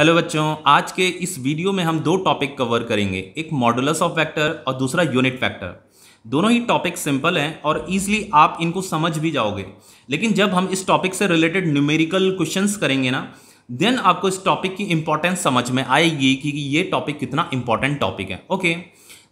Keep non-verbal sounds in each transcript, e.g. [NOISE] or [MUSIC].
Hello बच्चों आज के इस वीडियो में हम दो टॉपिक कवर करेंगे एक मॉडुलस ऑफ वेक्टर और दूसरा यूनिट वेक्टर दोनों ही टॉपिक सिंपल हैं और इजीली आप इनको समझ भी जाओगे लेकिन जब हम इस टॉपिक से रिलेटेड न्यूमेरिकल क्वेश्चंस करेंगे ना देन आपको इस टॉपिक की इंपॉर्टेंस समझ में आएगी कि ये टॉपिक कितना इंपॉर्टेंट टॉपिक है ओके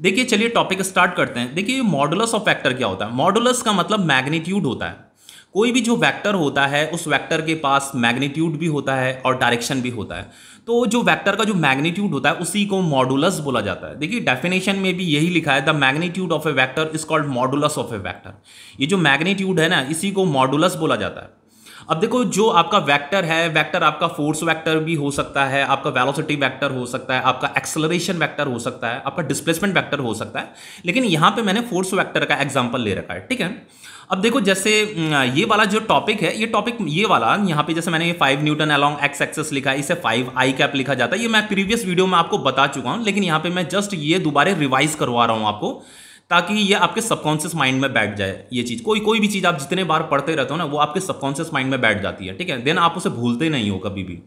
देखिए चलिए टॉपिक स्टार्ट करते हैं देखिए मॉडुलस ऑफ फैक्टर क्या होता है मॉडुलस का मतलब मैग्नीट्यूड होता है कोई भी जो वेक्टर होता है उस वेक्टर के पास मैग्नीट्यूड भी होता है और डायरेक्शन भी होता है तो जो वेक्टर का जो मैग्नीट्यूड होता है उसी को मॉडुलस बोला जाता है देखिए डेफिनेशन में भी यही लिखा है the magnitude of a vector is called modulus of a vector ये जो मैग्नीट्यूड है ना इसी को मॉडुलस बोला जाता है अब देखो जो आपका वेक्टर है वेक्टर आपका फोर्स वेक्टर भी हो सकता है आपका वेलोसिटी वेक्टर हो सकता है आपका एक्सलरेशन वेक्टर हो सकता है आपका डिस्प्लेसमेंट वेक्टर हो सकता है लेकिन यहां पे मैंने फोर्स वेक्टर का एग्जाम्पल ले रखा है ठीक है अब देखो जैसे ये वाला जो टॉपिक है ये टॉपिक ये वाला यहाँ पे जैसे मैंने ये five newton along X axis लिखा है इसे फाइव आई कैप लिखा जाता है ये मैं प्रीवियस वीडियो में आपको बता चुका हूँ लेकिन यहाँ पे मैं जस्ट ये दोबारा रिवाइज करवा रहा हूँ आपको ताकि ये आपके सबकॉन्शियस माइंड में बैठ जाए ये चीज़ कोई कोई भी चीज़ आप जितने बार पढ़ते रहते हो ना वो आपके सबकॉन्शियस माइंड में बैठ जाती है ठीक है देन आप उसे भूलते नहीं हो कभी भी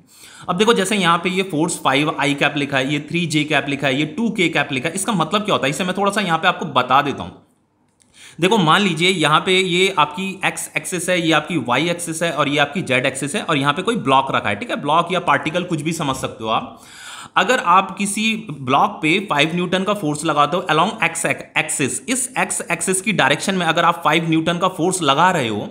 अब देखो जैसे यहाँ पे ये फोर्स फाइव आई कैप लिखा है ये थ्री जे कैप लिखा है ये टू के कैप लिखा है इसका मतलब क्या होता है इसे मैं थोड़ा सा यहाँ पे आपको बता देता हूँ देखो मान लीजिए यहाँ पे ये आपकी एक्स एक्सेस है ये आपकी वाई एक्सेस है और ये आपकी जेड एक्सेस है और यहाँ पे कोई ब्लॉक रखा है ठीक है ब्लॉक या पार्टिकल कुछ भी समझ सकते हो आप अगर आप किसी ब्लॉक पे फाइव न्यूटन का फोर्स लगाते हो अलोंग एक्स एक्सिस इस एक्स एक्सिस की डायरेक्शन में अगर आप फाइव न्यूटन का फोर्स लगा रहे हो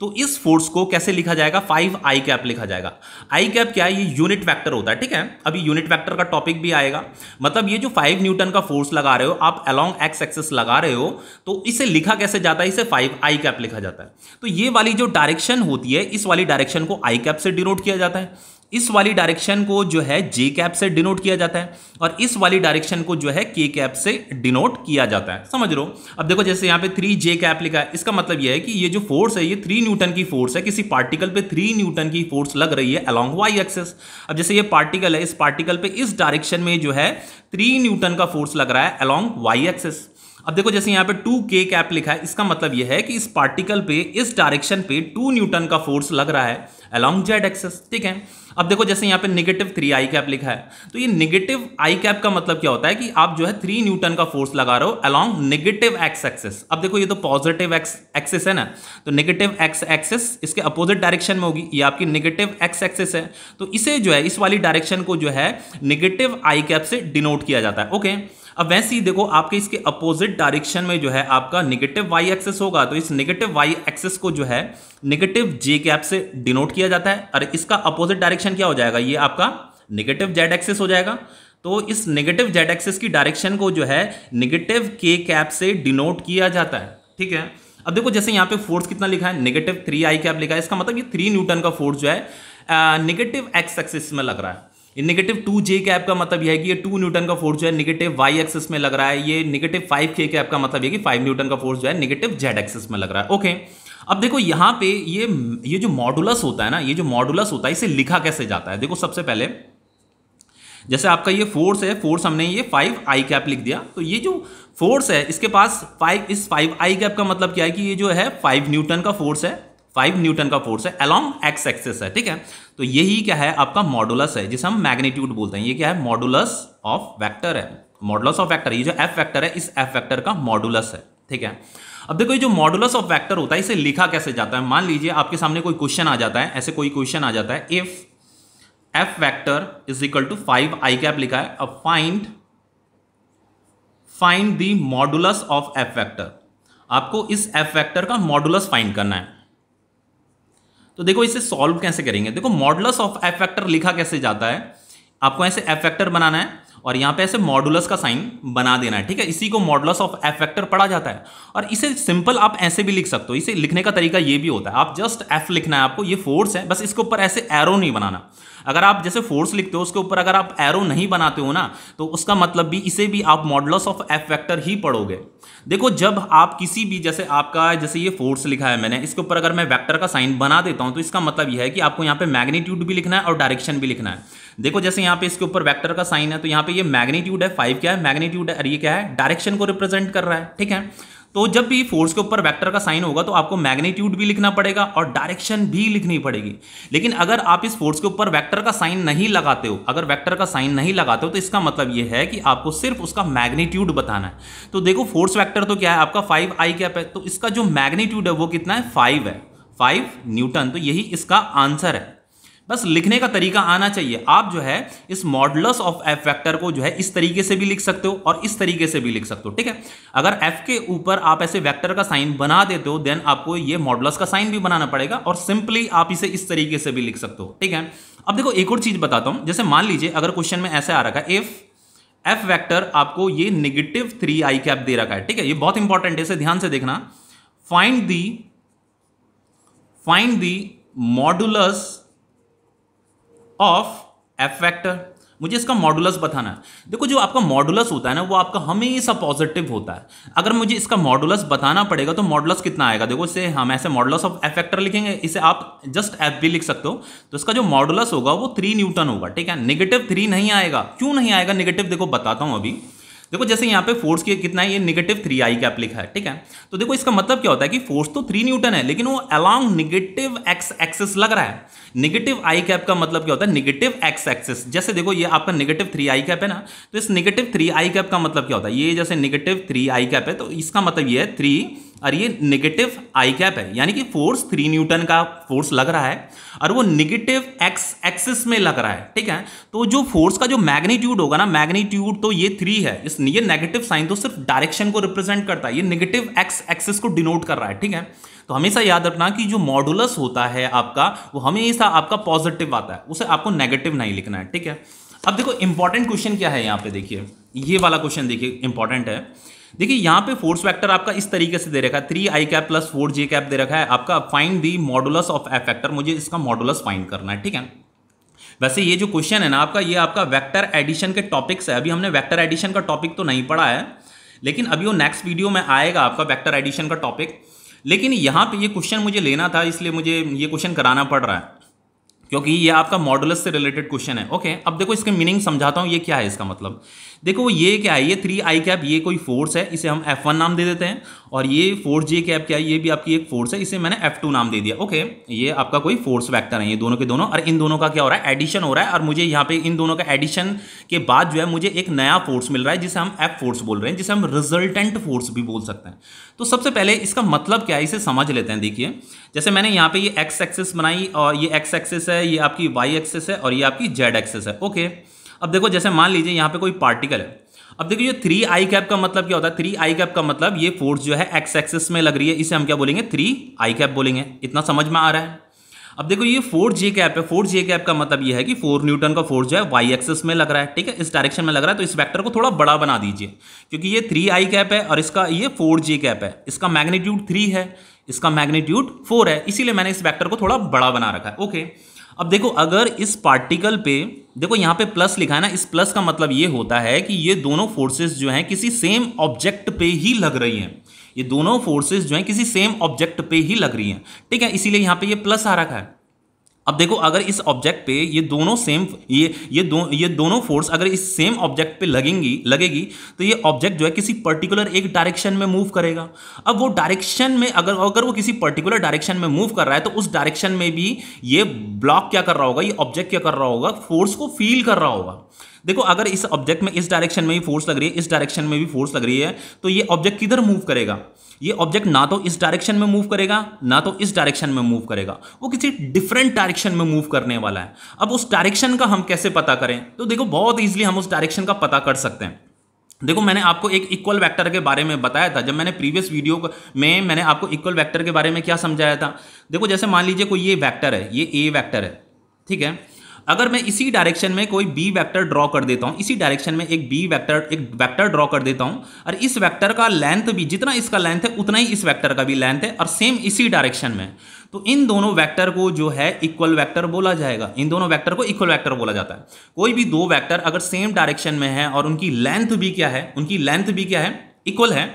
तो इस फोर्स को कैसे लिखा जाएगा फाइव आई कैप लिखा जाएगा आई कैप क्या है ये यूनिट वेक्टर होता है ठीक है अभी यूनिट वेक्टर का टॉपिक भी आएगा मतलब ये जो फाइव न्यूटन का फोर्स लगा रहे हो आप अलोंग एक्स एक्सेस लगा रहे हो तो इसे लिखा कैसे जाता है इसे फाइव आई कैप लिखा जाता है तो ये वाली जो डायरेक्शन होती है इस वाली डायरेक्शन को आई कैप से डिनोट किया जाता है इस वाली डायरेक्शन को जो है जे कैप से डिनोट किया जाता है और इस वाली डायरेक्शन को जो है के कैप से डिनोट किया जाता है समझ लो अब देखो जैसे यहाँ पे थ्री जे कैप लिखा है इसका मतलब यह है कि ये जो फोर्स है ये थ्री न्यूटन की फोर्स है किसी पार्टिकल पे थ्री न्यूटन की फोर्स लग रही है अलॉन्ग वाई एक्सेस अब जैसे ये पार्टिकल है इस पार्टिकल पे इस डायरेक्शन में जो है थ्री न्यूटन का फोर्स लग रहा है अलॉन्ग वाई एक्सेस अब देखो जैसे यहाँ पे टू के कैप लिखा है इसका मतलब यह है कि इस पार्टिकल पे इस डायरेक्शन पे टू न्यूटन का फोर्स लग रहा है अलॉन्ग जेड एक्सेस ठीक है अब देखो जैसे यहाँ पे नेगेटिव थ्री आई कैप लिखा है तो ये नेगेटिव आई कैप का मतलब क्या होता है कि आप जो है थ्री न्यूटन का फोर्स लगा रहे हो अलॉन्ग नेगेटिव एक्स एक्सेस अब देखो ये तो पॉजिटिव एक्स एक्सेस है ना तो नेगेटिव एक्स एक्सेस इसके अपोजिट डायरेक्शन में होगी ये आपकी नेगेटिव एक्स एक्सेस है तो इसे जो है इस वाली डायरेक्शन को जो है निगेटिव आई कैप से डिनोट किया जाता है ओके okay? अब वैसे ही देखो आपके इसके अपोजिट डायरेक्शन में जो है आपका निगेटिव वाई एक्सेस होगा तो इस नेगेटिव वाई एक्सेस को जो है निगेटिव जे कैप से डिनोट किया जाता है और इसका अपोजिट डायरेक्शन क्या हो जाएगा ये आपका नेगेटिव जेड एक्सेस हो जाएगा तो इस नेगेटिव जेड एक्सेस की डायरेक्शन को जो है नेगेटिव के कैप से डिनोट किया जाता है ठीक है अब देखो जैसे यहाँ पे फोर्स कितना लिखा है नेगेटिव थ्री आई कैप लिखा है इसका मतलब ये थ्री न्यूटन का फोर्स जो है नेगेटिव एक्स एक्सेस में लग रहा है नेगेटिव टू जे कैप का मतलब यह है कि ये टू न्यूटन का फोर्स जो है निगेटिव वाई एक्सिस में लग रहा है ये निगेटिव फाइव के कैप का मतलब ये कि फाइव न्यूटन का फोर्स जो है नेगेटिव जेड एक्सिस में लग रहा है ओके अब देखो यहाँ पे ये ये जो मॉडुलस होता है ना ये जो मॉडुलस होता है इसे लिखा कैसे जाता है देखो सबसे पहले जैसे आपका ये फोर्स है फोर्स हमने ये फाइव आई कैप लिख दिया तो ये जो फोर्स है इसके पास फाइव इस फाइव आई कैप का मतलब क्या है कि ये जो है फाइव न्यूटन का फोर्स है फाइव न्यूटन का फोर्स है अलॉन्ग एक्स एक्सेस है ठीक है तो यही क्या है आपका मॉडुलस है जिसे हम मैग्नीट्यूड बोलते हैं ये क्या है मॉडुलस ऑफ वैक्टर है मॉडुलस ऑफ वैक्टर ये जो एफ वैक्टर है इस एफ वैक्टर का मॉडुलस है ठीक है अब देखो ये जो मॉडुलस ऑफ वैक्टर होता है इसे लिखा कैसे जाता है मान लीजिए आपके सामने कोई क्वेश्चन आ जाता है ऐसे कोई क्वेश्चन आ जाता है if F vector is equal to five I cap लिखा है अब find find the modulus of F vector आपको इस एफ वैक्टर का मॉडुलस फाइंड करना है तो देखो इसे सॉल्व कैसे करेंगे देखो मॉडुलस ऑफ एफ फैक्टर लिखा कैसे जाता है आपको ऐसे एफ फैक्टर बनाना है और यहाँ पे ऐसे मॉडुलस का साइन बना देना है ठीक है इसी को मॉडुलस ऑफ एफ फैक्टर पढ़ा जाता है और इसे सिंपल आप ऐसे भी लिख सकते हो इसे लिखने का तरीका ये भी होता है आप जस्ट एफ लिखना है आपको ये फोर्स है बस इसके ऊपर ऐसे एरो नहीं बनाना अगर आप जैसे फोर्स लिखते हो उसके ऊपर अगर आप एरो नहीं बनाते हो ना तो उसका मतलब भी इसे भी आप मॉडुलस ऑफ एफ फैक्टर ही पढ़ोगे देखो जब आप किसी भी जैसे आपका जैसे ये फोर्स लिखा है मैंने इसके ऊपर अगर मैं वैक्टर का साइन बना देता हूं तो इसका मतलब यह है कि आपको यहाँ पे मैग्नीट्यूड भी लिखना है और डायरेक्शन भी लिखना है देखो जैसे यहां पे इसके ऊपर वेक्टर का साइन है तो यहाँ पे ये मैग्नीट्यूड है फाइव क्या है मैग्नीट्यूड है और ये क्या है डायरेक्शन को रिप्रेजेंट कर रहा है ठीक है तो जब भी फोर्स के ऊपर वेक्टर का साइन होगा तो आपको मैग्नीट्यूड भी लिखना पड़ेगा और डायरेक्शन भी लिखनी पड़ेगी लेकिन अगर आप इस फोर्स के ऊपर वेक्टर का साइन नहीं लगाते हो अगर वेक्टर का साइन नहीं लगाते हो तो इसका मतलब यह है कि आपको सिर्फ उसका मैग्नीट्यूड बताना है तो देखो फोर्स वैक्टर तो क्या है आपका फाइव आई कैप है तो इसका जो मैग्नीट्यूड है वो कितना है फाइव है फाइव न्यूटन तो यही इसका आंसर है बस लिखने का तरीका आना चाहिए आप जो है इस मॉडलस ऑफ एफ वेक्टर को जो है इस तरीके से भी लिख सकते हो और इस तरीके से भी लिख सकते हो ठीक है अगर एफ के ऊपर आप ऐसे वेक्टर का साइन बना देते हो देन आपको ये मॉडलस का साइन भी बनाना पड़ेगा और सिंपली आप इसे इस तरीके से भी लिख सकते हो ठीक है अब देखो एक और चीज बताता हूं जैसे मान लीजिए अगर क्वेश्चन में ऐसे आ रहा है इफ एफ वैक्टर आपको ये निगेटिव थ्री आई कैप दे रखा है ठीक है ये बहुत इंपॉर्टेंट है इसे ध्यान से देखना find the find the modulus of F vector मुझे इसका मॉडुलस बताना है देखो जो आपका मॉडुलस होता है ना वो आपका हमेशा पॉजिटिव होता है अगर मुझे इसका मॉडुलस बताना पड़ेगा तो मॉडुलस कितना आएगा देखो इसे हम ऐसे मॉडुलस ऑफ एफ फैक्टर लिखेंगे इसे आप जस्ट एफ भी लिख सकते हो तो इसका जो मॉडुलस होगा वो थ्री न्यूटन होगा ठीक है निगेटिव थ्री नहीं आएगा क्यों नहीं आएगा निगेटिव देखो बताता हूँ अभी देखो जैसे यहाँ पे फोर्स की कितना है ये निगेटिव थ्री आई कैप लिखा है ठीक है तो देखो इसका मतलब क्या होता है कि फोर्स तो थ्री न्यूटन है लेकिन वो अलॉन्ग निगेटिव एक्स एक्सेस लग रहा है निगेटिव आई कैप का मतलब क्या होता है निगेटिव एक्स एक्सेस जैसे देखो ये आपका निगेटिव थ्री आई कैप है ना तो इस निगेटिव थ्री आई कैप का मतलब क्या होता है ये जैसे निगेटिव थ्री आई कैप है तो इसका मतलब ये है थ्री और ये नेगेटिव आई कैप है यानी कि फोर्स थ्री न्यूटन का फोर्स लग रहा है और वो नेगेटिव एक्स एक्सिस में लग रहा है ठीक है तो जो फोर्स का जो मैग्नीट्यूड होगा ना मैग्नीट्यूड तो ये थ्री है इस ये नेगेटिव साइन तो सिर्फ डायरेक्शन को रिप्रेजेंट करता है ये नेगेटिव एक्स एक्सिस को डिनोट कर रहा है ठीक है तो हमेशा याद रखना कि जो मॉडुलस होता है आपका वो हमेशा आपका पॉजिटिव आता है उसे आपको नेगेटिव नहीं लिखना है ठीक है अब देखो इंपॉर्टेंट क्वेश्चन क्या है यहाँ पे देखिए ये वाला क्वेश्चन देखिए इंपॉर्टेंट है देखिए यहाँ पे फोर्स वेक्टर आपका इस तरीके से दे रखा है थ्री आई कैप प्लस फोर जे कैप दे रखा है आपका find the modulus of F vector मुझे इसका मॉडुलस फाइंड करना है ठीक है वैसे ये जो क्वेश्चन है ना आपका ये आपका वेक्टर एडिशन के टॉपिक्स है अभी हमने वेक्टर एडिशन का टॉपिक तो नहीं पढ़ा है लेकिन अभी वो नेक्स्ट वीडियो में आएगा आपका वेक्टर एडिशन का टॉपिक लेकिन यहाँ पे ये क्वेश्चन मुझे लेना था इसलिए मुझे ये क्वेश्चन कराना पड़ रहा है क्योंकि ये आपका मॉडुलस से रिलेटेड क्वेश्चन है ओके अब देखो इसके मीनिंग समझाता हूँ ये क्या है इसका मतलब देखो वो ये क्या है ये थ्री आई कैप ये कोई फोर्स है इसे हम एफ वन नाम दे देते हैं और ये फोर्स जे कैप क्या है ये भी आपकी एक फोर्स है इसे मैंने एफ टू नाम दे दिया ओके ये आपका कोई फोर्स वैक्टर है ये दोनों के दोनों और इन दोनों का क्या हो रहा है एडिशन हो रहा है और मुझे यहाँ पे इन दोनों का एडिशन के बाद जो है मुझे एक नया फोर्स मिल रहा है जिसे हम एफ फोर्स बोल रहे हैं जिसे हम रिजल्टेंट फोर्स भी बोल सकते हैं तो सबसे पहले इसका मतलब क्या है इसे समझ लेते हैं देखिए जैसे मैंने यहाँ पे ये एक्स एक्सेस बनाई और ये एक्स एक्सेस है ये आपकी वाई एक्सेस है और ये आपकी जेड एक्सेस है ओके okay. अब देखो जैसे मान लीजिए यहाँ पे कोई पार्टिकल है अब देखो ये थ्री आई कैप का मतलब क्या होता है थ्री आई कैप का मतलब ये फोर्स जो है एक्स एक्सेस में लग रही है इसे हम क्या बोलेंगे थ्री आई कैप बोलेंगे इतना समझ में आ रहा है अब देखो ये फोर जे कैप है फोर जे कैप का मतलब ये है कि फोर न्यूटन का फोर्स जो है वाई एक्सेस में लग रहा है ठीक है इस डायरेक्शन में लग रहा है तो इस वेक्टर को थोड़ा बड़ा बना दीजिए क्योंकि ये थ्री आई कैप है और इसका ये फोर जे कैप है इसका मैग्नीट्यूड थ्री है इसका मैग्नीट्यूड फोर है इसीलिए मैंने इस वैक्टर को थोड़ा बड़ा बना रखा है ओके अब देखो अगर इस पार्टिकल पे देखो यहाँ पे प्लस लिखा है ना इस प्लस का मतलब ये होता है कि ये दोनों फोर्सेस जो हैं किसी सेम ऑब्जेक्ट पे ही लग रही हैं ये दोनों फोर्सेस जो हैं किसी सेम ऑब्जेक्ट पे ही लग रही हैं ठीक है इसीलिए यहाँ पे ये प्लस आ रखा है अब देखो अगर इस ऑब्जेक्ट पे ये दोनों सेम ये ये दो ये दोनों फोर्स अगर इस सेम ऑब्जेक्ट पे लगेंगी लगेगी तो ये ऑब्जेक्ट जो है किसी पर्टिकुलर एक डायरेक्शन में मूव करेगा अब वो डायरेक्शन में अगर अगर वो किसी पर्टिकुलर डायरेक्शन में मूव कर रहा है तो उस डायरेक्शन में भी ये ब्लॉक क्या कर रहा होगा ये ऑब्जेक्ट क्या कर रहा होगा फोर्स को फील कर रहा होगा देखो अगर इस ऑब्जेक्ट में इस डायरेक्शन में भी फोर्स लग रही है इस डायरेक्शन में भी फोर्स लग रही है तो ये ऑब्जेक्ट किधर मूव करेगा ये ऑब्जेक्ट ना तो इस डायरेक्शन में मूव करेगा ना तो इस डायरेक्शन में मूव करेगा वो किसी डिफरेंट डायरेक्शन में मूव करने वाला है अब उस डायरेक्शन का हम कैसे पता करें तो देखो बहुत ईजिली हम उस डायरेक्शन का पता कर सकते हैं देखो मैंने आपको एक इक्वल वेक्टर के बारे में बताया था जब मैंने प्रीवियस वीडियो में मैंने आपको इक्वल वेक्टर के बारे में क्या समझाया था देखो जैसे मान लीजिए कोई ये वेक्टर है ये ए वेक्टर है ठीक है अगर मैं इसी डायरेक्शन में कोई बी वेक्टर ड्रॉ कर देता हूं इसी डायरेक्शन में एक बी वेक्टर एक वेक्टर ड्रॉ कर देता हूं और इस वेक्टर का लेंथ भी जितना इसका लेंथ है उतना ही इस वेक्टर का भी लेंथ है और सेम इसी डायरेक्शन में तो इन दोनों वेक्टर को जो है इक्वल वेक्टर बोला जाएगा इन दोनों वेक्टर को इक्वल वेक्टर बोला जाता है कोई भी दो वैक्टर अगर सेम डायरेक्शन में है और उनकी लेंथ भी क्या है उनकी लेंथ भी क्या है इक्वल है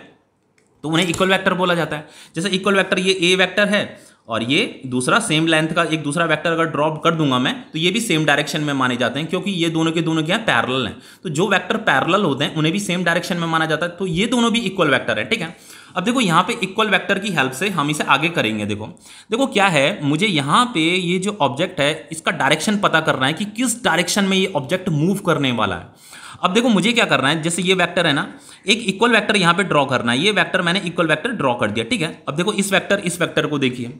तो उन्हें इक्वल वैक्टर बोला जाता है जैसे इक्वल वैक्टर ये ए वैक्टर है और ये दूसरा सेम लेंथ का एक दूसरा वेक्टर अगर ड्रॉप कर दूंगा मैं तो ये भी सेम डायरेक्शन में माने जाते हैं क्योंकि ये दोनों के दोनों क्या पैरल हैं तो जो वेक्टर पैरल होते हैं उन्हें भी सेम डायरेक्शन में माना जाता है तो ये दोनों भी इक्वल वैक्टर है ठीक है अब देखो यहाँ पे इक्वल वेक्टर की हेल्प से हम इसे आगे करेंगे देखो देखो क्या है मुझे यहाँ पे ये जो ऑब्जेक्ट है इसका डायरेक्शन पता करना है कि किस डायरेक्शन में ये ऑब्जेक्ट मूव करने वाला है अब देखो मुझे क्या करना है जैसे ये वैक्टर है ना एक इक्वल वैक्टर यहाँ पे ड्रॉ करना है ये वैक्टर मैंने इक्वल वैक्टर ड्रॉ कर दिया ठीक है अब देखो इस वैक्टर इस वैक्टर को देखिए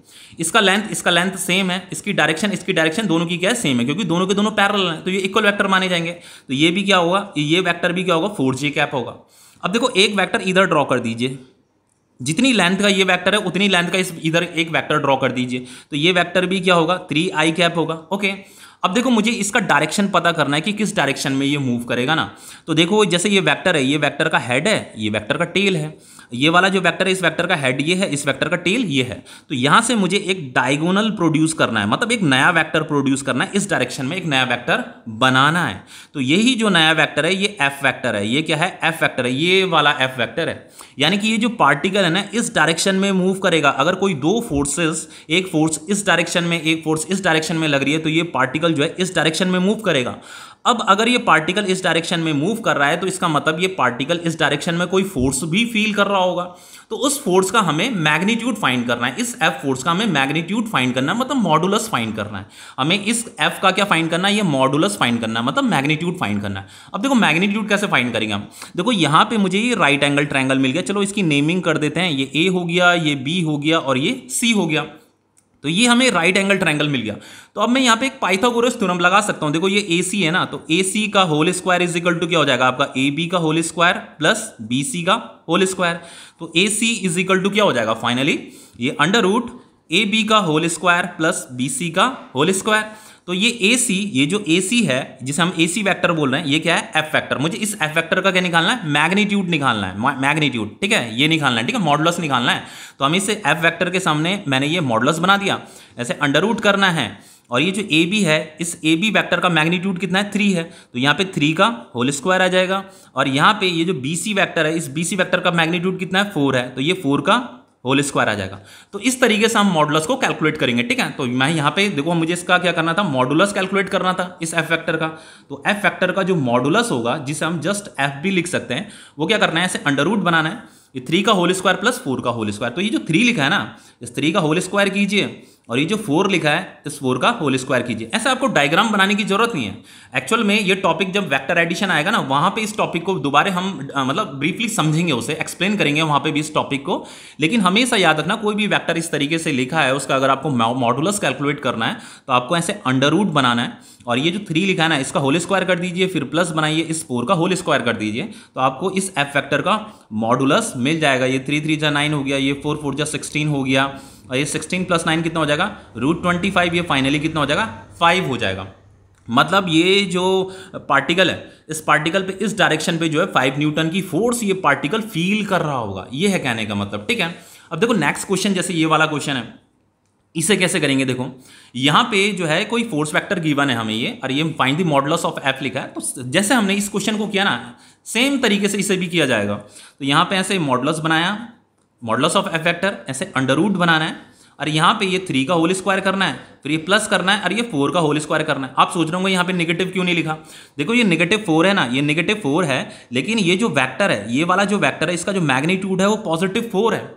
इसका लेंथ इसका लेंथ सेम है इसकी डायरेक्शन इसकी डायरेक्शन दोनों की क्या है सेम है क्योंकि दोनों के दोनों पैरल हैं तो ये इक्वल वैक्टर माने जाएंगे तो ये भी क्या होगा ये वैक्टर भी क्या होगा फोर जे कैप होगा अब देखो एक वैक्टर इधर ड्रॉ कर दीजिए जितनी लेंथ का ये वेक्टर है उतनी लेंथ का इस इधर एक वेक्टर ड्रॉ कर दीजिए तो ये वेक्टर भी क्या होगा थ्री आई कैप होगा ओके okay. अब देखो मुझे इसका डायरेक्शन पता करना है कि किस डायरेक्शन में ये मूव करेगा ना तो देखो जैसे ये वैक्टर है ये वैक्टर का हेड है ये वैक्टर का टेल है ये वाला जो वैक्टर है इस वेक्टर का हेड ये है इस वेक्टर का टेल ये है तो यहां से मुझे एक डायगोनल प्रोड्यूस करना है मतलब एक नया वैक्टर प्रोड्यूस करना है इस डायरेक्शन में एक नया वैक्टर बनाना है तो यही जो नया वैक्टर है ये एफ वैक्टर है ये क्या है एफ वेक्टर है ये वाला एफ वैक्टर है यानी कि ये जो पार्टिकल है ना इस डायरेक्शन में मूव करेगा अगर कोई दो फोर्सेस एक फोर्स इस डायरेक्शन में एक फोर्स इस डायरेक्शन में लग रही है तो ये पार्टिकल पार्टिकल जो है इस डायरेक्शन में मूव करेगा अब अगर ये पार्टिकल इस डायरेक्शन में मूव कर रहा है तो इसका मतलब ये पार्टिकल इस डायरेक्शन में कोई फोर्स भी फील कर रहा होगा तो उस फोर्स का हमें मैग्नीट्यूड फाइंड करना है इस एफ फोर्स का हमें मैग्नीट्यूड फाइंड करना है मतलब मॉडुलस फाइंड करना है हमें इस एफ का क्या फाइंड करना है ये मॉडुलस फाइंड करना है मतलब मैग्नीट्यूड फाइंड करना है अब देखो मैग्नीट्यूड कैसे फाइंड करेंगे हम देखो यहाँ पे मुझे ये राइट एंगल ट्रैंगल मिल गया चलो इसकी नेमिंग कर देते हैं ये ए हो गया ये बी हो गया और ये सी हो गया तो ये हमें राइट एंगल ट्रायंगल मिल गया तो अब मैं यहाँ पे एक पाइथागोरस थ्योरम लगा सकता हूँ देखो ये ए सी है ना तो ए सी का whole square is equal to क्या हो जाएगा आपका ए बी का whole square plus B C का होल स्क्वायर तो A C is equal to क्या हो जाएगा फाइनली ये अंडर रूट ए बी का whole square plus B C का होल स्क्वायर तो ये ए सी ये जो ए सी है जिसे हम ए सी वैक्टर बोल रहे हैं ये क्या है एफ वैक्टर मुझे इस एफ वैक्टर का क्या निकालना है मैग्नीट्यूड निकालना है मैग्नीट्यूड ठीक है ये निकालना है ठीक है मॉडलस निकालना है तो हम इसे एफ वैक्टर के सामने मैंने ये मॉडलस बना दिया ऐसे अंडरवुड करना है और ये जो ए बी है इस ए बी वैक्टर का मैग्नीट्यूड कितना है थ्री है तो यहाँ पे थ्री का होल स्क्वायर आ जाएगा और यहाँ पे ये जो बी सी वैक्टर है इस बी सी वैक्टर का मैग्नीट्यूड कितना है फोर है तो ये फोर का होल स्क्वायर आ जाएगा तो इस तरीके से हम मॉडुलस को कैलकुलेट करेंगे ठीक है तो मैं यहाँ पे देखो मुझे इसका क्या करना था मॉडुलस कैलकुलेट करना था इस एफ फैक्टर का तो एफ फैक्टर का जो मॉडुलस होगा जिसे हम जस्ट एफ भी लिख सकते हैं वो क्या करना है ऐसे अंडर रूट बनाना है ये थ्री का होल स्क्वायर प्लस फोर का होल स्क्वायर तो ये जो थ्री लिखा है ना इस थ्री का होल स्क्वायर कीजिए और ये जो फोर लिखा है इस फोर का होल स्क्वायर कीजिए ऐसा आपको डायग्राम बनाने की जरूरत नहीं है एक्चुअल में ये टॉपिक जब वेक्टर एडिशन आएगा ना वहाँ पे इस टॉपिक को दोबारा हम आ, मतलब ब्रीफली समझेंगे उसे एक्सप्लेन करेंगे वहाँ पे भी इस टॉपिक को लेकिन हमेशा याद रखना कोई भी वैक्टर इस तरीके से लिखा है उसका अगर आपको मॉडुलस कैलकुलेट करना है तो आपको ऐसे रूट बनाना है और ये जो थ्री लिखा है ना इसका होल स्क्वायर कर दीजिए फिर प्लस बनाइए इस फोर का होल स्क्वायर कर दीजिए तो आपको इस एफ फैक्टर का मॉडुलस मिल जाएगा ये थ्री थ्री जा नाइन हो गया ये फोर फोर जा सिक्सटीन हो गया और ये सिक्सटीन प्लस नाइन कितना हो जाएगा रूट ट्वेंटी फाइव ये फाइनली कितना हो जाएगा फाइव हो जाएगा मतलब ये जो पार्टिकल है इस पार्टिकल पर इस डायरेक्शन पे जो है फाइव न्यूटन की फोर्स ये पार्टिकल फील कर रहा होगा ये है कहने का मतलब ठीक है अब देखो नेक्स्ट क्वेश्चन जैसे ये वाला क्वेश्चन है इसे कैसे करेंगे देखो यहाँ पे जो है कोई फोर्स वेक्टर गिवन है हमें ये और ये find the models of F लिखा है तो जैसे हमने इस क्वेश्चन को किया ना सेम तरीके से इसे भी किया जाएगा तो यहाँ पे ऐसे मॉडल्स बनाया मॉडल्स ऑफ एफ वेक्टर ऐसे अंडर रूट बनाना है और यहाँ पे ये थ्री का होल स्क्वायर करना है फिर ये प्लस करना है और ये फोर का होल स्क्वायर करना है आप सोच रहे होंगे यहाँ पे नेगेटिव क्यों नहीं लिखा देखो ये नेगेटिव फोर है ना ये नेगेटिव फोर है लेकिन ये जो वैक्टर है ये वाला जो वैक्टर है इसका जो मैग्नीट्यूड है वो पॉजिटिव फोर है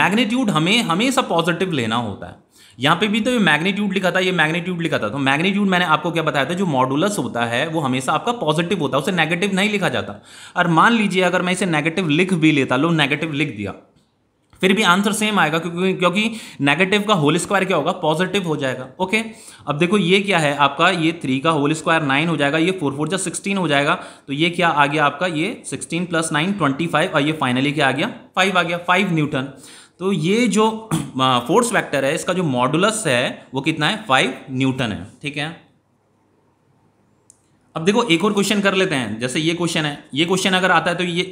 मैग्नीट्यूड हमें हमेशा पॉजिटिव लेना होता है यहां पे भी तो ये मैग्नीट्यूड लिखा था ये मैग्नीट्यूड लिखा था तो मैग्नीट्यूड मैंने आपको क्या बताया था जो मॉडुलस होता है वो हमेशा आपका पॉजिटिव होता है उसे नेगेटिव नहीं लिखा जाता और मान लीजिए अगर मैं इसे नेगेटिव लिख भी लेता लो नेगेटिव लिख दिया फिर भी आंसर सेम आएगा क्योंकि क्योंकि नेगेटिव का होल स्क्वायर क्या होगा पॉजिटिव हो जाएगा ओके अब देखो ये क्या है आपका ये थ्री का होल स्क्वायर नाइन हो जाएगा ये फोर फोर जब सिक्सटीन हो जाएगा तो ये क्या आ गया आपका ये sixteen plus nine twenty five और ये फाइनली क्या आ गया फाइव आ गया फाइव न्यूटन तो ये जो [CLEARS THROAT] फोर्स वेक्टर है इसका जो मॉडुलस है वो कितना है फाइव न्यूटन है ठीक है अब देखो एक और क्वेश्चन कर लेते हैं जैसे ये क्वेश्चन है ये क्वेश्चन अगर आता है तो ये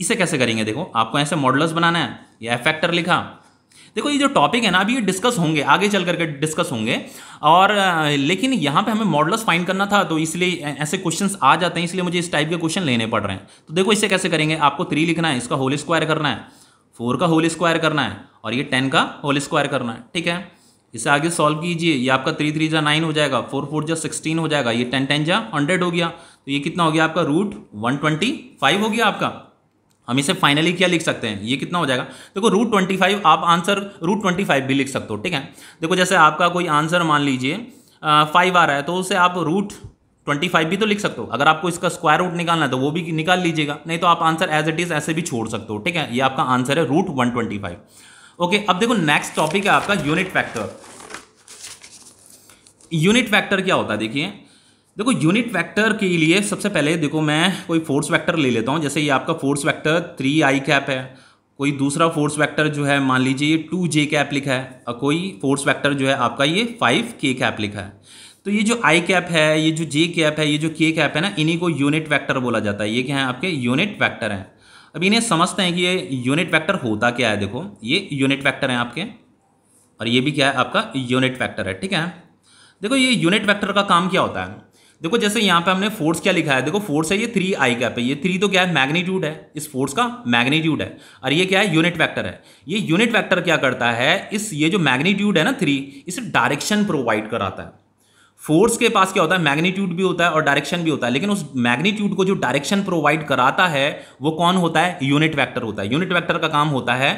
इसे कैसे करेंगे देखो आपको ऐसे मॉडुलस बनाना है ये फैक्टर लिखा देखो ये जो टॉपिक है ना अभी ये डिस्कस होंगे आगे चल करके डिस्कस होंगे और लेकिन यहाँ पे हमें मॉडल्स फाइंड करना था तो इसलिए ऐसे क्वेश्चंस आ जाते हैं इसलिए मुझे इस टाइप के क्वेश्चन लेने पड़ रहे हैं तो देखो इसे कैसे करेंगे आपको थ्री लिखना है इसका होल स्क्वायर करना है फोर का होल स्क्वायर करना है और ये टेन का होल स्क्वायर करना है ठीक है इसे आगे सॉल्व कीजिए ये आपका थ्री थ्री जा नाइन हो जाएगा फोर फोर जा सिक्सटीन हो जाएगा ये टेन टेन जा हंड्रेड हो गया तो ये कितना हो गया आपका रूट वन ट्वेंटी फाइव हो गया आपका हम इसे फाइनली क्या लिख सकते हैं ये कितना हो जाएगा देखो रूट ट्वेंटी फाइव आप आंसर रूट ट्वेंटी फाइव भी लिख सकते हो ठीक है देखो जैसे आपका कोई आंसर मान लीजिए फाइव आ रहा है तो उसे आप रूट ट्वेंटी फाइव भी तो लिख सकते हो अगर आपको इसका स्क्वायर रूट निकालना है तो वो भी निकाल लीजिएगा नहीं तो आप आंसर एज इट इज ऐसे भी छोड़ सकते हो ठीक है ये आपका आंसर है root one twenty five okay अब देखो नेक्स्ट टॉपिक है आपका यूनिट फैक्टर यूनिट फैक्टर क्या होता है देखिए देखो यूनिट वेक्टर के लिए सबसे पहले देखो मैं कोई फोर्स वेक्टर ले लेता हूँ जैसे ये आपका फोर्स वेक्टर थ्री आई कैप है कोई दूसरा फोर्स वेक्टर जो है मान लीजिए ये टू जे कैप लिखा है और कोई फोर्स वेक्टर जो है आपका ये फाइव के कैप लिखा है तो ये जो आई कैप है ये जो जे कैप है ये जो के कैप है ना इन्हीं को यूनिट वैक्टर बोला जाता है ये क्या है आपके यूनिट वैक्टर हैं अब इन्हें समझते हैं कि ये यूनिट वैक्टर होता क्या है देखो ये यूनिट वैक्टर हैं आपके और ये भी क्या है आपका यूनिट वैक्टर है ठीक है देखो ये यूनिट वैक्टर का काम क्या होता है देखो जैसे यहाँ पे हमने फोर्स क्या लिखा है देखो फोर्स है ये थ्री आई कैप है ये थ्री तो क्या है मैग्नीट्यूड है इस फोर्स का मैग्नीट्यूड है और ये क्या है यूनिट वेक्टर है ये यूनिट वेक्टर क्या करता है इस ये जो मैग्नीट्यूड है ना थ्री इसे डायरेक्शन प्रोवाइड कराता है फोर्स के पास क्या होता है मैग्नीट्यूड भी होता है और डायरेक्शन भी होता है लेकिन उस मैग्नीट्यूड को जो डायरेक्शन प्रोवाइड कराता है वो कौन होता है यूनिट वेक्टर होता है यूनिट वेक्टर का काम होता है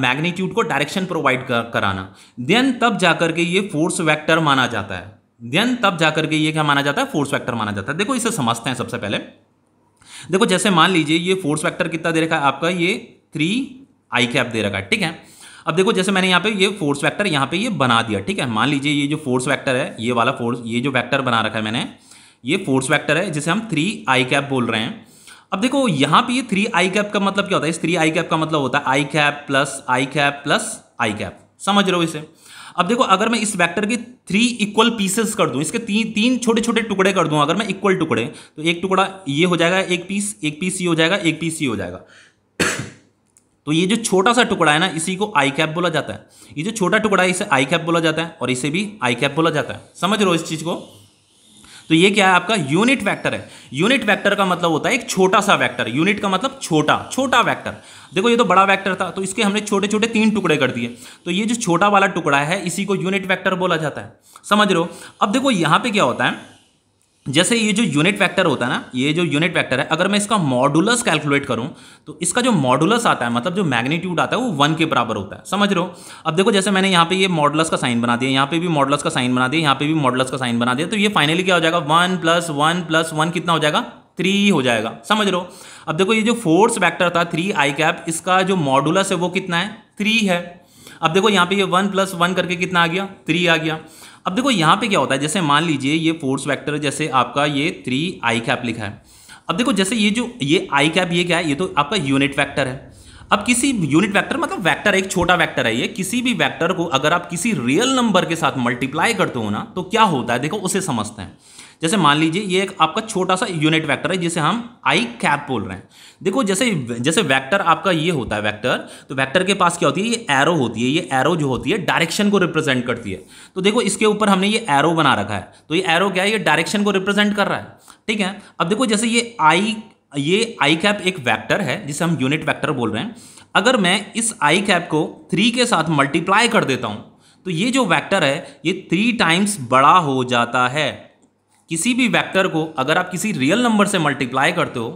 मैग्नीट्यूड को डायरेक्शन प्रोवाइड कराना देन तब जाकर के ये फोर्स वैक्टर माना जाता है देन तब जाकर के ये क्या माना जाता है फोर्स वैक्टर माना जाता है देखो इसे समझते हैं सबसे पहले देखो जैसे मान लीजिए ये फोर्स वैक्टर कितना दे रखा है आपका ये थ्री आई कैप दे रखा है ठीक है अब देखो जैसे मैंने यहाँ पे ये फोर्स वैक्टर यहाँ पे ये बना दिया ठीक है मान लीजिए ये जो फोर्स वैक्टर है ये वाला फोर्स ये जो वैक्टर बना रखा है मैंने ये फोर्स वैक्टर है जिसे हम थ्री आई कैप बोल रहे हैं अब देखो यहाँ पे ये थ्री आई कैप का मतलब क्या होता है इस थ्री आई कैप का मतलब होता है i cap plus i cap plus i cap समझ रहे हो इसे अब देखो अगर मैं इस वैक्टर के थ्री इक्वल पीसेस कर दूँ इसके तीन तीन छोटे छोटे टुकड़े कर दूँ अगर मैं इक्वल टुकड़े तो एक टुकड़ा ये हो जाएगा एक पीस एक पीस ये हो जाएगा एक पीस ये हो जाएगा तो ये जो छोटा सा टुकड़ा है ना इसी को आई कैप बोला जाता है ये जो छोटा टुकड़ा है इसे आई कैप बोला जाता है और इसे भी आई कैप बोला जाता है समझ रहे हो इस चीज़ को तो ये क्या है आपका यूनिट वेक्टर है यूनिट वेक्टर का मतलब होता है एक छोटा सा वेक्टर यूनिट का मतलब छोटा छोटा वेक्टर देखो ये तो बड़ा वेक्टर था तो इसके हमने छोटे छोटे तीन टुकड़े कर दिए तो ये जो छोटा वाला टुकड़ा है इसी को यूनिट वेक्टर बोला जाता है समझ रहे हो अब देखो यहां पर क्या होता है जैसे ये जो यूनिट वेक्टर होता है ना ये जो यूनिट वेक्टर है अगर मैं इसका मॉडुलस कैलकुलेट करूं तो इसका जो मॉडुलस आता है मतलब जो मैग्नीट्यूड आता है वो वन के बराबर होता है समझ रहे हो अब देखो जैसे मैंने यहाँ पे ये मॉडुलस का साइन बना दिया यहाँ पे भी मॉडुलस का साइन बना दिया यहाँ पे भी मॉडुलस का साइन बना दिया तो ये फाइनली क्या हो जाएगा one plus one plus one कितना हो जाएगा थ्री हो जाएगा समझ लो अब देखो ये जो फोर्स वैक्टर था थ्री आई कैप इसका जो मॉडुलस है वो कितना है थ्री है अब देखो यहाँ पे ये वन प्लस वन करके कितना आ गया थ्री आ गया अब देखो यहाँ पे क्या होता है जैसे मान लीजिए ये फोर्स वैक्टर जैसे आपका ये थ्री आई कैप लिखा है अब देखो जैसे ये जो ये आई कैप ये क्या है ये तो आपका यूनिट वैक्टर है अब किसी यूनिट वैक्टर मतलब वैक्टर एक छोटा वैक्टर है ये किसी भी वैक्टर को अगर आप किसी रियल नंबर के साथ मल्टीप्लाई करते हो ना तो क्या होता है देखो उसे समझते हैं जैसे मान लीजिए ये एक आपका छोटा सा यूनिट वैक्टर है जिसे हम आई कैप बोल रहे हैं देखो जैसे जैसे वैक्टर आपका ये होता है वैक्टर तो वैक्टर के पास क्या होती है ये एरो होती है ये एरो जो होती है डायरेक्शन को रिप्रेजेंट करती है तो देखो इसके ऊपर हमने ये एरो बना रखा है तो ये एरो क्या है ये डायरेक्शन को रिप्रेजेंट कर रहा है ठीक है अब देखो जैसे ये आई ये आई कैप एक वैक्टर है जिसे हम यूनिट वैक्टर बोल रहे हैं अगर मैं इस आई कैप को थ्री के साथ मल्टीप्लाई कर देता हूँ तो ये जो वैक्टर है ये थ्री टाइम्स बड़ा हो जाता है किसी भी वेक्टर को अगर आप किसी रियल नंबर से मल्टीप्लाई करते हो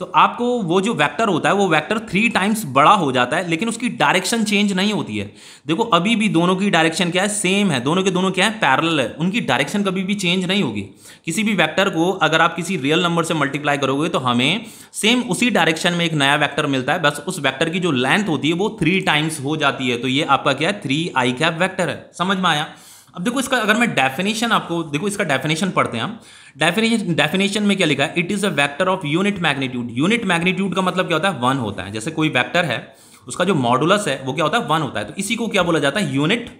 तो आपको वो जो वेक्टर होता है वो वेक्टर थ्री टाइम्स बड़ा हो जाता है लेकिन उसकी डायरेक्शन चेंज नहीं होती है देखो अभी भी दोनों की डायरेक्शन क्या है सेम है दोनों के दोनों क्या है पैरल है उनकी डायरेक्शन कभी भी चेंज नहीं होगी किसी भी वैक्टर को अगर आप किसी रियल नंबर से मल्टीप्लाई करोगे तो हमें सेम उसी डायरेक्शन में एक नया वैक्टर मिलता है बस उस वैक्टर की जो लेंथ होती है वो थ्री टाइम्स हो जाती है तो ये आपका क्या है थ्री आई कैप वैक्टर है समझ में आया अब देखो इसका अगर मैं डेफिनेशन आपको देखो इसका डेफिनेशन पढ़ते हैं हम डेफिनेशन डेफिनेशन में क्या लिखा है it is a vector of unit magnitude unit magnitude का मतलब क्या होता है वन होता है जैसे कोई वैक्टर है उसका जो मॉडुलस है वो क्या होता है वन होता है तो इसी को क्या बोला जाता है यूनिट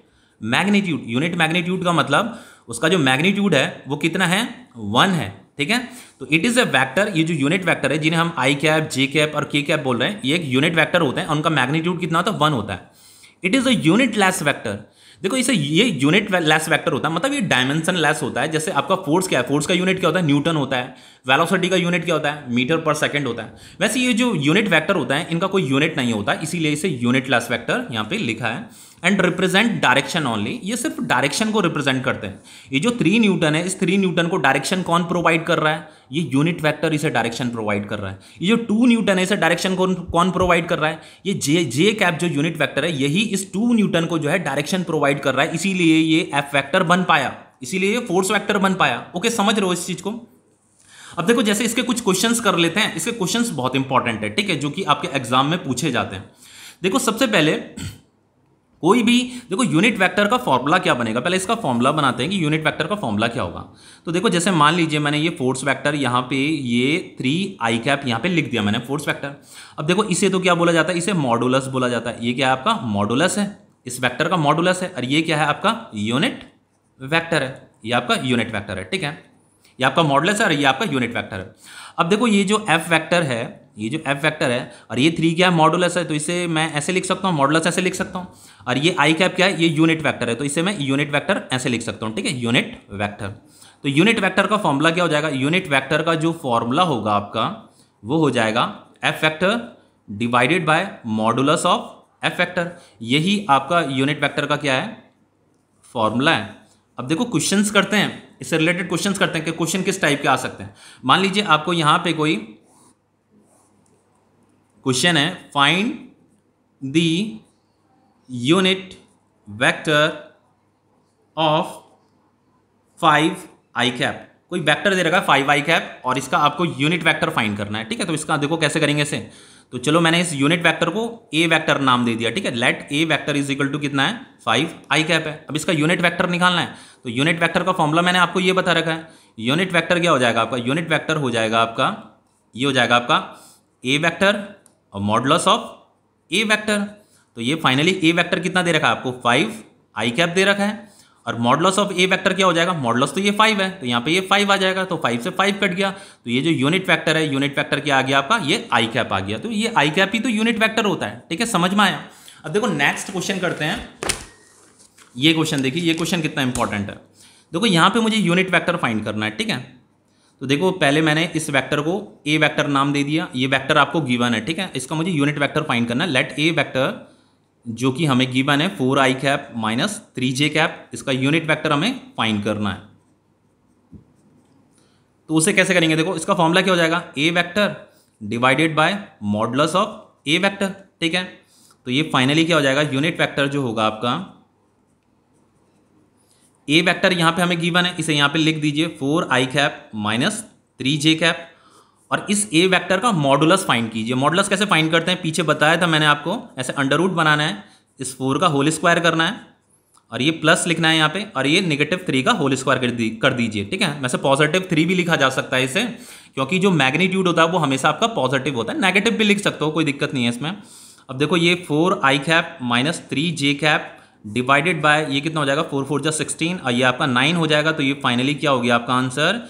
मैग्नीट्यूड यूनिट मैग्नीट्यूड का मतलब उसका जो मैग्नीट्यूड है वो कितना है वन है ठीक है तो इट इज़ अ वैक्टर ये जो यूनिट वैक्टर है जिन्हें हम आई कैप जे कैप और के कैप बोल रहे हैं ये एक यूनिट वैक्टर होते हैं उनका मैग्नीट्यूड कितना होता है वन होता है it is at less vector देखो इसे ये यूनिट लेस वैक्टर होता है मतलब ये डायमेंशन लेस होता है जैसे आपका फोर्स क्या है फोर्स का यूनिट क्या होता है न्यूटन होता है वेलोसिटी का यूनिट क्या होता है मीटर पर सेकंड होता है वैसे ये जो यूनिट वेक्टर होता है इनका कोई यूनिट नहीं होता इसीलिए इसे यूनिट लेस वैक्टर यहाँ पे लिखा है एंड रिप्रेजेंट डायरेक्शन ओनली ये सिर्फ डायरेक्शन को रिप्रेजेंट करते हैं ये जो थ्री न्यूटन है इस थ्री न्यूटन को डायरेक्शन कौन प्रोवाइड कर रहा है ये यूनिट वेक्टर इसे डायरेक्शन प्रोवाइड कर रहा है ये जो टू न्यूटन है इसे डायरेक्शन कौन कौन प्रोवाइड कर रहा है ये जे जे कैप जो यूनिट वैक्टर है यही इस टू न्यूटन को जो है डायरेक्शन प्रोवाइड कर रहा है इसीलिए ये एफ वैक्टर बन पाया इसीलिए ये फोर्स वैक्टर बन पाया ओके समझ रहे हो इस चीज़ को अब देखो जैसे इसके कुछ क्वेश्चंस कर लेते हैं इसके क्वेश्चंस बहुत इंपॉर्टेंट है ठीक है जो कि आपके एग्जाम में पूछे जाते हैं देखो सबसे पहले कोई भी देखो यूनिट वेक्टर का फॉर्मूला क्या बनेगा पहले इसका फॉर्मूला बनाते हैं कि यूनिट वेक्टर का फॉर्मूला क्या होगा तो देखो जैसे मान लीजिए मैंने ये फोर्स वेक्टर यहाँ पे ये थ्री आई कैप यहाँ पे लिख दिया मैंने फोर्स वेक्टर अब देखो इसे तो क्या बोला जाता है इसे मॉडुलस बोला जाता है ये क्या है आपका मॉडुलस है इस वैक्टर का मॉडुलस है और ये क्या है आपका यूनिट वैक्टर है ये आपका यूनिट वैक्टर है ठीक है ये आपका मॉडुलस है और ये आपका यूनिट वैक्टर है अब देखो ये जो एफ वैक्टर है ये जो एफ वेक्टर है और ये थ्री क्या है मॉडुलस है तो इसे मैं ऐसे लिख सकता हूँ मॉडुलस ऐसे लिख सकता हूँ और ये आई कैप क्या है ये यूनिट वैक्टर है तो इसे मैं यूनिट वैक्टर ऐसे लिख सकता हूँ ठीक है यूनिट वैक्टर तो यूनिट वैक्टर का फॉर्मूला क्या हो जाएगा यूनिट वैक्टर का जो फॉर्मूला होगा आपका वो हो जाएगा F vector divided by modulus of F vector यही आपका यूनिट वैक्टर का क्या है फॉर्मूला है अब देखो क्वेश्चंस करते हैं इससे रिलेटेड क्वेश्चंस करते हैं कि क्वेश्चन किस टाइप के आ सकते हैं मान लीजिए आपको यहाँ पे कोई क्वेश्चन है find the unit vector of five I cap कोई वेक्टर दे रखा है फाइव आई कैप और इसका आपको यूनिट वेक्टर फाइंड करना है ठीक है तो इसका देखो कैसे करेंगे इसे तो चलो मैंने इस यूनिट वेक्टर को ए वेक्टर नाम दे दिया ठीक है let A vector is equal to कितना है फाइव आई कैप है अब इसका यूनिट वेक्टर निकालना है तो यूनिट वेक्टर का फॉर्मूला मैंने आपको ये बता रखा है यूनिट वेक्टर क्या हो जाएगा आपका यूनिट वेक्टर हो जाएगा आपका ये हो जाएगा आपका ए वेक्टर और मॉडलस ऑफ ए वैक्टर तो ये फाइनली ए वैक्टर कितना दे रखा है आपको फाइव आई कैप दे रखा है और मॉडलस ऑफ ए वैक्टर क्या हो जाएगा मॉडलस तो ये फाइव है तो यहाँ पे ये फाइव आ जाएगा तो फाइव से फाइव कट गया तो ये जो यूनिट वैक्टर है यूनिट वैक्टर क्या आ गया आपका ये आई कैप आ गया तो ये आई कैप ही तो यूनिट वैक्टर होता है ठीक है समझ में आया अब देखो नेक्स्ट क्वेश्चन करते हैं ये क्वेश्चन देखिए ये क्वेश्चन कितना इंपॉर्टेंट है देखो यहाँ पे मुझे यूनिट वैक्टर फाइंड करना है ठीक है तो देखो पहले मैंने इस वेक्टर को ए वेक्टर नाम दे दिया ये वेक्टर आपको गिवन है ठीक है इसका मुझे यूनिट वेक्टर फाइंड करना है लेट ए वेक्टर जो कि हमें गिवन है four i cap minus three j cap इसका यूनिट वेक्टर हमें फाइंड करना है तो उसे कैसे करेंगे देखो इसका फॉर्मूला क्या हो जाएगा A vector divided by model of A vector ठीक है तो ये फाइनली क्या हो जाएगा यूनिट वैक्टर जो होगा आपका ए वेक्टर यहाँ पे हमें गिवन है इसे यहाँ पे लिख दीजिए four i cap minus three j cap और इस ए वेक्टर का मॉडुलस फाइंड कीजिए मॉडुलस कैसे फाइंड करते हैं पीछे बताया था मैंने आपको ऐसे अंडर रूट बनाना है इस फोर का होल स्क्वायर करना है और ये प्लस लिखना है यहाँ पे और ये नेगेटिव थ्री का होल स्क्वायर कर दी कर दीजिए ठीक है वैसे पॉजिटिव थ्री भी लिखा जा सकता है इसे क्योंकि जो मैग्नीट्यूड होता है वो हमेशा आपका पॉजिटिव होता है नेगेटिव भी लिख सकते हो कोई दिक्कत नहीं है इसमें अब देखो ये four i cap minus three j cap divided by ये कितना हो जाएगा फोर फोर जा सिक्सटीन और ये आपका नाइन हो जाएगा तो ये फाइनली क्या हो गया आपका answer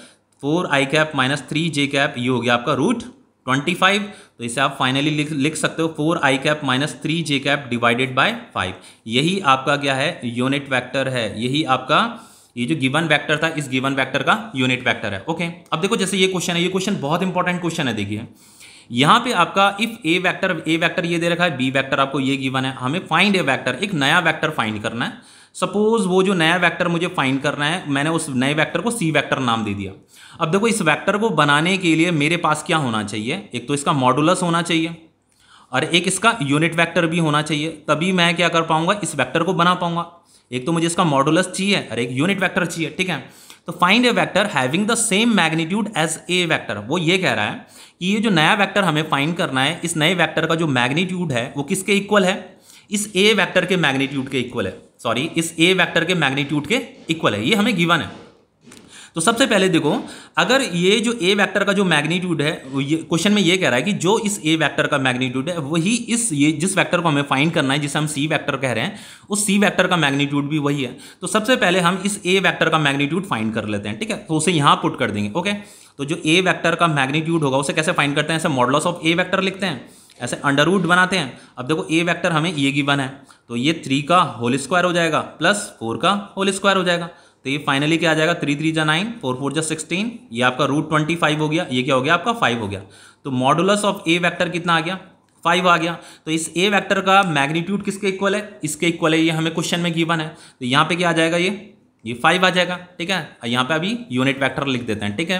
four i cap minus three j cap ये हो गया आपका रूट ट्वेंटी फाइव तो इसे आप फाइनली लिख लिख सकते हो four i cap minus three j cap divided by five यही आपका क्या है यूनिट वैक्टर है यही आपका ये जो गिवन वेक्टर था इस गिवन वेक्टर का यूनिट वेक्टर है ओके अब देखो जैसे ये क्वेश्चन है ये क्वेश्चन बहुत इंपॉर्टेंट क्वेश्चन है देखिए यहां पे आपका if A vector A vector ये दे रखा है बी वेक्टर आपको ये गिवन है हमें फाइंड ए वेक्टर एक नया वेक्टर फाइंड करना है सपोज वो जो नया वैक्टर मुझे फाइंड करना है मैंने उस नए वेक्टर को सी वेक्टर नाम दे दिया अब देखो इस वैक्टर को बनाने के लिए मेरे पास क्या होना चाहिए एक तो इसका मॉडुलस होना चाहिए और एक इसका यूनिट वैक्टर भी होना चाहिए तभी मैं क्या कर पाऊंगा इस वैक्टर को बना पाऊंगा एक तो मुझे इसका मॉडुलस चाहिए और एक यूनिट वैक्टर चाहिए ठीक है तो find A vector having the same magnitude as A vector वो ये कह रहा है कि ये जो नया वैक्टर हमें फाइंड करना है इस नए वैक्टर का जो मैग्नीट्यूड है वो किसके इक्वल है इस ए वैक्टर के मैग्नीट्यूड के इक्वल है सॉरी इस ए वैक्टर के मैग्नीट्यूड के इक्वल है ये हमें गिवन है तो सबसे पहले देखो अगर ये जो ए वैक्टर का जो मैग्नीट्यूड है ये क्वेश्चन में ये कह रहा है कि जो इस ए वैक्टर का मैग्नीट्यूड है वही इस ये जिस वैक्टर को हमें फाइंड करना है जिसे हम सी वैक्टर कह रहे हैं उस सी वैक्टर का मैग्नीट्यूड भी वही है तो सबसे पहले हम इस ए वैक्टर का मैग्नीट्यूड फाइंड कर लेते हैं ठीक है तो उसे यहाँ पुट कर देंगे ओके तो जो ए वैक्टर का मैग्नीट्यूड होगा उसे कैसे फाइंड करते हैं ऐसे मॉडल्स ऑफ ए वैक्टर लिखते हैं ऐसे अंडर रूट बनाते हैं अब देखो ए वैक्टर हमें ये गिवन है तो ये थ्री का होल स्क्वायर हो जाएगा प्लस फोर का होल स्क्वायर हो जाएगा तो ये फाइनली क्या आ जाएगा थ्री थ्री जा नाइन फोर फोर जा सिक्सटीन ये आपका रूट ट्वेंटी फाइव हो गया ये क्या हो गया आपका फाइव हो गया तो मॉडुलस ऑफ ए वैक्टर कितना आ गया फाइव आ गया तो इस ए वैक्टर का मैग्नीट्यूड किसके इक्वल है इसके इक्वल है ये हमें क्वेश्चन में गिवन है तो यहाँ पे क्या आ जाएगा ये ये फाइव आ जाएगा ठीक है यहाँ पे अभी यूनिट वैक्टर लिख देते हैं ठीक है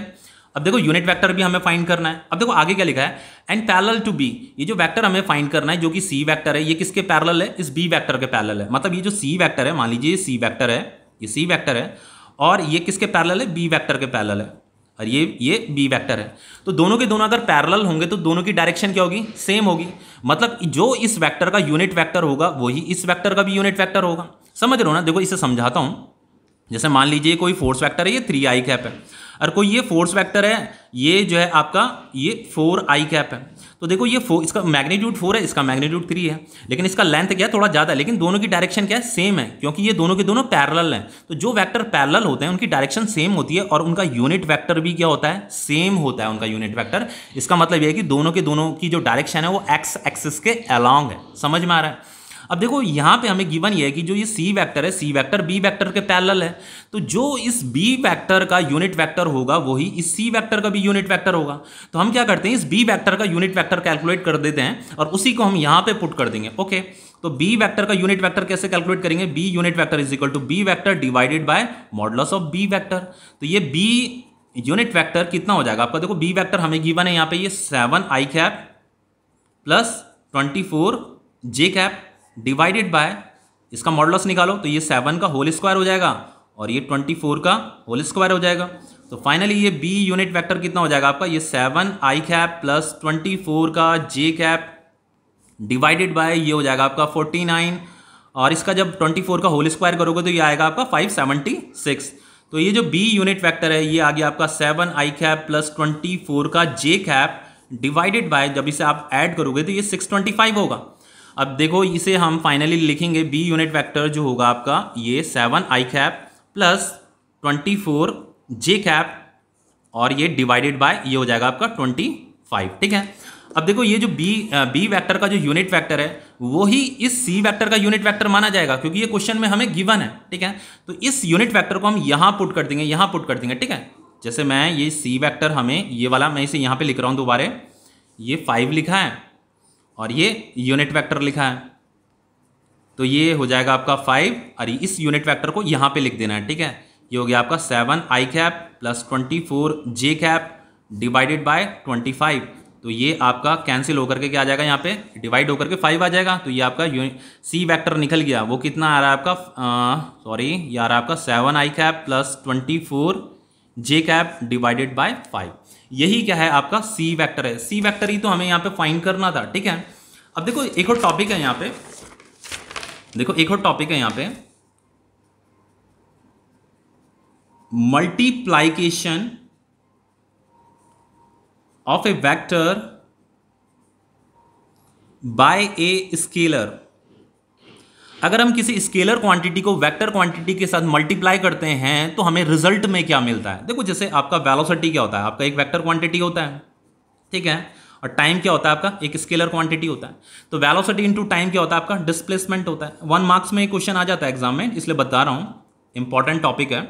अब देखो यूनिट वेक्टर भी हमें फाइंड करना है अब देखो आगे क्या लिखा है एंड पैरल टू बी ये जो वेक्टर हमें फाइंड करना है जो कि सी वेक्टर है ये किसके पैरल है इस बी वेक्टर के पैरल है मतलब ये जो सी वेक्टर है मान लीजिए सी वेक्टर है ये सी वैक्टर है और ये किसके पैरल है बी वैक्टर के पैरल है और ये ये बी वैक्टर है तो दोनों के दोनों अगर पैरल होंगे तो दोनों की डायरेक्शन क्या होगी सेम होगी मतलब जो इस वेक्टर का यूनिट वेक्टर होगा वही इस वेक्टर का भी यूनिट वेक्टर होगा समझ रहे हो ना देखो इसे समझाता हूँ जैसे मान लीजिए कोई फोर्स वेक्टर है ये थ्री आई कैप है और कोई ये फोर्स वैक्टर है ये जो है आपका ये फोर आई कैप है तो देखो ये फोर इसका मैग्नीट्यूड फोर है इसका मैग्नीट्यूड थ्री है लेकिन इसका लेंथ क्या है थोड़ा ज़्यादा है लेकिन दोनों की डायरेक्शन क्या है सेम है क्योंकि ये दोनों के दोनों पैरल हैं तो जो वैक्टर पैरल होते हैं उनकी डायरेक्शन सेम होती है और उनका यूनिट वैक्टर भी क्या होता है सेम होता है उनका यूनिट वैक्टर इसका मतलब यह है कि दोनों के दोनों की जो डायरेक्शन है वो एक्स एक्सिस के अलॉन्ग है समझ में आ रहा है अब देखो यहाँ पे हमें गिवन ये है कि जो ये सी वैक्टर है सी वैक्टर बी वैक्टर के पैरल है तो जो इस बी वैक्टर का यूनिट वैक्टर होगा वही इस सी वैक्टर का भी यूनिट वैक्टर होगा तो हम क्या करते हैं इस बी वैक्टर का यूनिट वैक्टर कैलकुलेट कर देते हैं और उसी को हम यहाँ पे पुट कर देंगे ओके तो बी वैक्टर का यूनिट वैक्टर कैसे कैलकुलेट करेंगे B unit vector is equal to B vector divided by modulus of B vector तो ये बी यूनिट वेक्टर कितना हो जाएगा आपका देखो बी वेक्टर हमें गिवन है यहाँ पे ये seven i cap plus twenty four J cap divided by इसका मॉडलस निकालो तो ये सेवन का होल स्क्वायर हो जाएगा और ये ट्वेंटी फोर का होल स्क्वायर हो जाएगा तो फाइनली ये बी यूनिट वेक्टर कितना हो जाएगा आपका ये seven i cap plus twenty four का जे कैप डिवाइडेड बाय ये हो जाएगा आपका फोर्टी नाइन और इसका जब ट्वेंटी फोर का होल स्क्वायर करोगे तो ये आएगा आपका फाइव सेवनटी सिक्स तो ये जो बी यूनिट वैक्टर है ये आ गया आपका seven i cap plus twenty four का जे कैप डिवाइडेड बाय जब इसे आप ऐड करोगे तो ये सिक्स ट्वेंटी फाइव होगा अब देखो इसे हम फाइनली लिखेंगे बी यूनिट वेक्टर जो होगा आपका ये seven i cap plus twenty four J cap और ये डिवाइडेड बाय ये हो जाएगा आपका ट्वेंटी फाइव ठीक है अब देखो ये जो बी बी वेक्टर का जो यूनिट वेक्टर है वो ही इस सी वेक्टर का यूनिट वेक्टर माना जाएगा क्योंकि ये क्वेश्चन में हमें गिवन है ठीक है तो इस यूनिट वेक्टर को हम यहाँ पुट कर देंगे यहाँ पुट कर देंगे ठीक है जैसे मैं ये सी वेक्टर हमें ये वाला मैं इसे यहाँ पे लिख रहा हूँ दोबारे ये फाइव लिखा है और ये यूनिट वेक्टर लिखा है तो ये हो जाएगा आपका फाइव और इस यूनिट वेक्टर को यहाँ पे लिख देना है ठीक है ये हो गया आपका seven i cap plus twenty four J cap divided by twenty five तो ये आपका कैंसिल होकर के क्या आ जाएगा यहाँ पे डिवाइड होकर के फाइव आ जाएगा तो ये आपका सी वेक्टर निकल गया वो कितना आ रहा है आपका सॉरी ये आ रहा है आपका seven i cap plus twenty four J cap divided by five यही क्या है आपका सी वैक्टर है सी वैक्टर ही तो हमें यहाँ पे फाइन करना था ठीक है अब देखो एक और टॉपिक है यहाँ पे देखो एक और टॉपिक है यहाँ पे multiplication of A vector by a scalar अगर हम किसी स्केलर क्वांटिटी को वेक्टर क्वांटिटी के साथ मल्टीप्लाई करते हैं तो हमें रिजल्ट में क्या मिलता है देखो जैसे आपका वेलोसिटी क्या होता है आपका एक वेक्टर क्वांटिटी होता है ठीक है और टाइम क्या होता है आपका एक स्केलर क्वांटिटी होता है तो वेलोसिटी इनटू टाइम क्या होता है आपका डिस्प्लेसमेंट होता है वन मार्क्स में क्वेश्चन आ जाता है एग्जाम में इसलिए बता रहा हूँ इंपॉर्टेंट टॉपिक है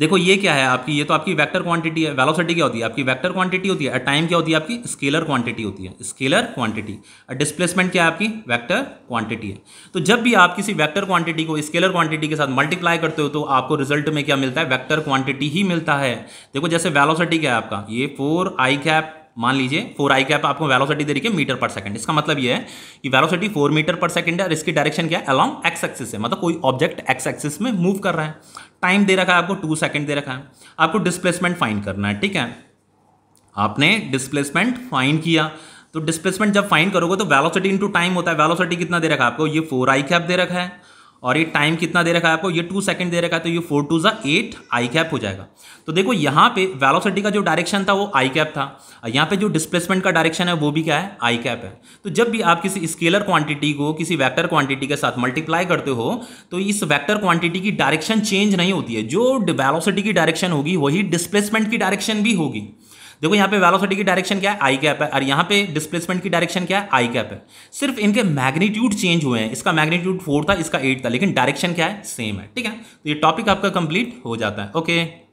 देखो ये क्या है आपकी ये तो आपकी वेक्टर क्वांटिटी है वेलोसिटी क्या होती है आपकी वेक्टर क्वांटिटी होती है टाइम क्या होती है आपकी स्केलर क्वांटिटी होती है स्केलर क्वांटिटी डिस्प्लेसमेंट क्या है आपकी वेक्टर क्वांटिटी है तो जब भी आप किसी वेक्टर क्वांटिटी को स्केलर क्वांटिटी के साथ मल्टीप्लाई करते हो तो आपको रिजल्ट में क्या मिलता है वैक्टर क्वांटिटी ही मिलता है देखो जैसे वेलोसिटी क्या है आपका ये फोर आई कैप मान लीजिए फोर आई कैप आपको वेलोसिटी दे रही है मीटर पर सेकंड इसका मतलब ये है कि velocity four metre per second है और इसकी डायरेक्शन क्या है अलॉन्ग एक्स एक्सिस है मतलब कोई ऑब्जेक्ट एक्स एक्सिस में मूव कर रहा है टाइम दे रखा है आपको टू सेकंड दे रखा है आपको डिस्प्लेसमेंट फाइन करना है ठीक है आपने डिस्प्लेसमेंट फाइन किया तो डिस्प्लेसमेंट जब फाइन करोगे तो वेलोसिटी इंटू टाइम होता है वेलोसिटी कितना दे रखा है आपको ये फोर आई कैप दे रखा है और ये टाइम कितना दे रखा है आपको ये टू सेकंड दे रखा है तो ये फोर टू ज़ा एट आई कैप हो जाएगा तो देखो यहाँ पे वेलोसिटी का जो डायरेक्शन था वो आई कैप था यहाँ पे जो डिस्प्लेसमेंट का डायरेक्शन है वो भी क्या है आई कैप है तो जब भी आप किसी स्केलर क्वांटिटी को किसी वैक्टर क्वांटिटी के साथ मल्टीप्लाई करते हो तो इस वैक्टर क्वांटिटी की डायरेक्शन चेंज नहीं होती है जो वेलोसिटी की डायरेक्शन होगी वही डिस्प्लेसमेंट की डायरेक्शन भी होगी देखो यहाँ पे वेलोसिटी की डायरेक्शन क्या है आई कैप है और यहाँ पे डिस्प्लेसमेंट की डायरेक्शन क्या है आई कैप है सिर्फ इनके मैग्नीट्यूड चेंज हुए हैं इसका मैग्नीट्यूड फोर था इसका एट था लेकिन डायरेक्शन क्या है सेम है ठीक है तो ये टॉपिक आपका कंप्लीट हो जाता है ओके